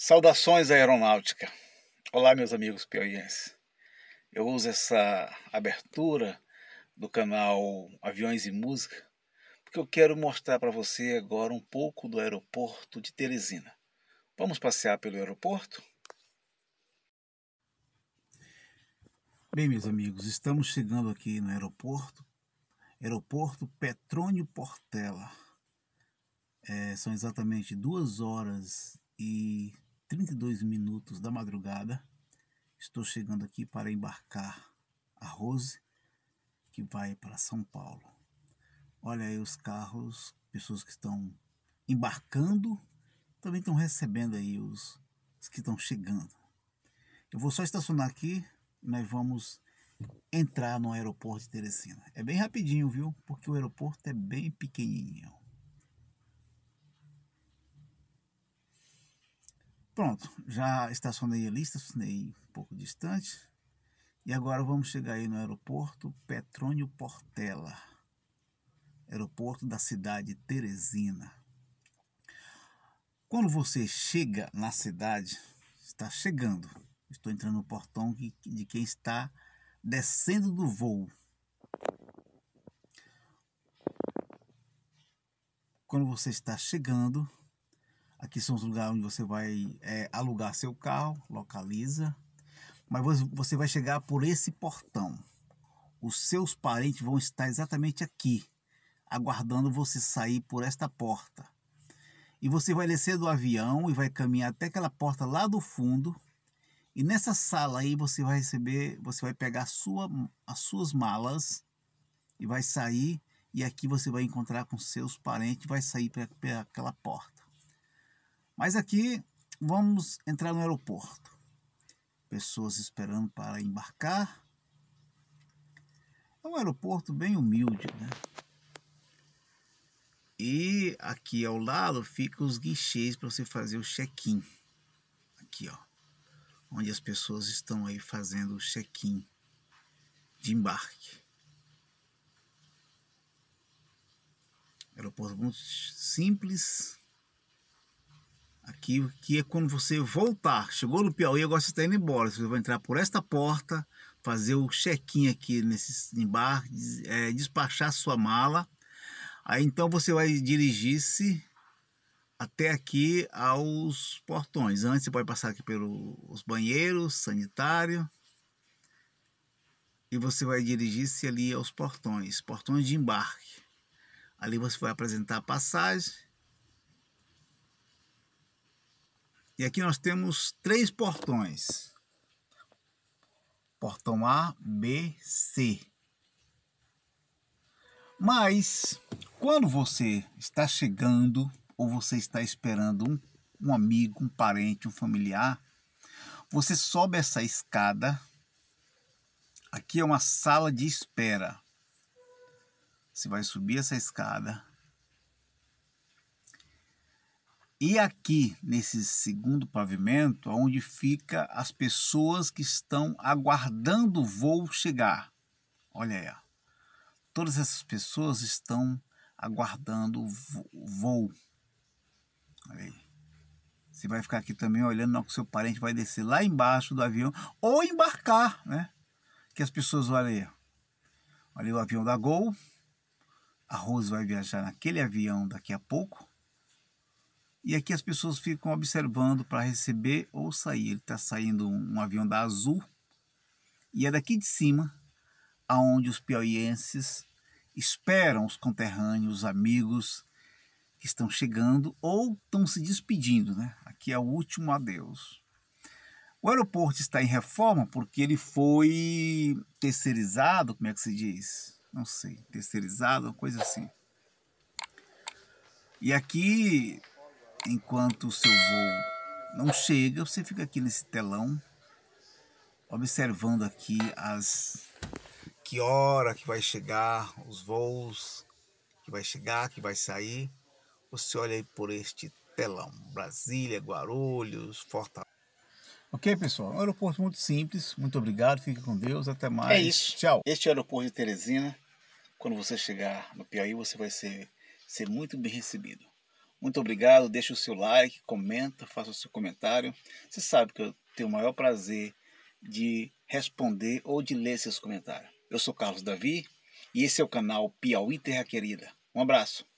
Saudações aeronáutica. Olá, meus amigos piauienses. Eu uso essa abertura do canal Aviões e Música porque eu quero mostrar para você agora um pouco do aeroporto de Teresina. Vamos passear pelo aeroporto? Bem, meus amigos, estamos chegando aqui no aeroporto, aeroporto Petrônio Portela. É, são exatamente duas horas e 32 minutos da madrugada. Estou chegando aqui para embarcar a Rose, que vai para São Paulo. Olha aí os carros, pessoas que estão embarcando, também estão recebendo aí os, os que estão chegando. Eu vou só estacionar aqui e nós vamos entrar no aeroporto de Teresina. É bem rapidinho, viu? Porque o aeroporto é bem pequenininho. Pronto, já estacionei ali, estacionei um pouco distante. E agora vamos chegar aí no aeroporto Petrônio Portela, aeroporto da cidade Teresina. Quando você chega na cidade, está chegando, estou entrando no portão de quem está descendo do voo. Quando você está chegando, Aqui são os lugares onde você vai é, alugar seu carro, localiza. Mas você vai chegar por esse portão. Os seus parentes vão estar exatamente aqui, aguardando você sair por esta porta. E você vai descer do avião e vai caminhar até aquela porta lá do fundo. E nessa sala aí você vai receber, você vai pegar sua, as suas malas e vai sair. E aqui você vai encontrar com seus parentes, vai sair aquela porta. Mas aqui vamos entrar no aeroporto. Pessoas esperando para embarcar. É um aeroporto bem humilde, né? E aqui ao lado ficam os guichês para você fazer o check-in. Aqui, ó. Onde as pessoas estão aí fazendo o check-in de embarque. Aeroporto muito simples, aqui, que é quando você voltar. Chegou no Piauí, agora você está indo embora. Você vai entrar por esta porta, fazer o check-in aqui nesse embarque é, despachar sua mala. Aí então você vai dirigir-se até aqui aos portões. Antes você pode passar aqui pelos banheiros, sanitário. E você vai dirigir-se ali aos portões, portões de embarque. Ali você vai apresentar a passagem E aqui nós temos três portões. Portão A, B, C. Mas quando você está chegando ou você está esperando um, um amigo, um parente, um familiar, você sobe essa escada. Aqui é uma sala de espera. Você vai subir essa escada E aqui, nesse segundo pavimento, onde fica as pessoas que estão aguardando o voo chegar. Olha aí, ó. todas essas pessoas estão aguardando o voo. Olha aí. Você vai ficar aqui também olhando na que seu parente vai descer lá embaixo do avião ou embarcar, né? Que as pessoas olham aí. Olha aí o avião da Gol. A Rose vai viajar naquele avião daqui a pouco. E aqui as pessoas ficam observando para receber ou sair. Ele está saindo um avião da Azul. E é daqui de cima aonde os piauienses esperam os conterrâneos, os amigos que estão chegando ou estão se despedindo. Né? Aqui é o último adeus. O aeroporto está em reforma porque ele foi terceirizado, como é que se diz? Não sei, terceirizado, uma coisa assim. E aqui enquanto o seu voo não chega, você fica aqui nesse telão, observando aqui as que hora que vai chegar os voos, que vai chegar, que vai sair. Você olha aí por este telão, Brasília, Guarulhos, Fortaleza. Ok, pessoal, um aeroporto muito simples. Muito obrigado, fique com Deus, até mais. É isso. Tchau. Este é o aeroporto de Teresina. Quando você chegar no Piauí, você vai ser, ser muito bem recebido. Muito obrigado, deixa o seu like, comenta, faça o seu comentário. Você sabe que eu tenho o maior prazer de responder ou de ler seus comentários. Eu sou Carlos Davi e esse é o canal Piauí Terra Querida. Um abraço.